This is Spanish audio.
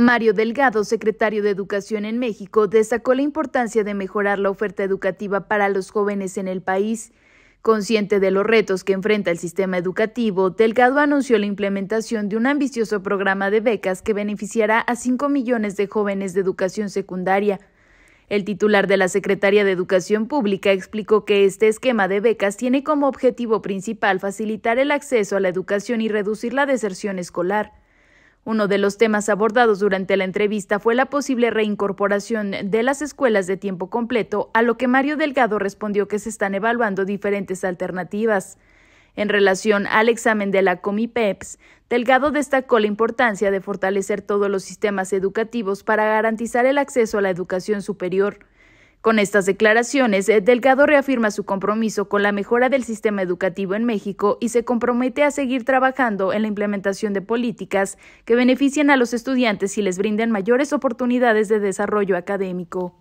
Mario Delgado, secretario de Educación en México, destacó la importancia de mejorar la oferta educativa para los jóvenes en el país. Consciente de los retos que enfrenta el sistema educativo, Delgado anunció la implementación de un ambicioso programa de becas que beneficiará a 5 millones de jóvenes de educación secundaria. El titular de la Secretaría de Educación Pública explicó que este esquema de becas tiene como objetivo principal facilitar el acceso a la educación y reducir la deserción escolar. Uno de los temas abordados durante la entrevista fue la posible reincorporación de las escuelas de tiempo completo, a lo que Mario Delgado respondió que se están evaluando diferentes alternativas. En relación al examen de la Comipeps, Delgado destacó la importancia de fortalecer todos los sistemas educativos para garantizar el acceso a la educación superior. Con estas declaraciones, eh, Delgado reafirma su compromiso con la mejora del sistema educativo en México y se compromete a seguir trabajando en la implementación de políticas que beneficien a los estudiantes y les brinden mayores oportunidades de desarrollo académico.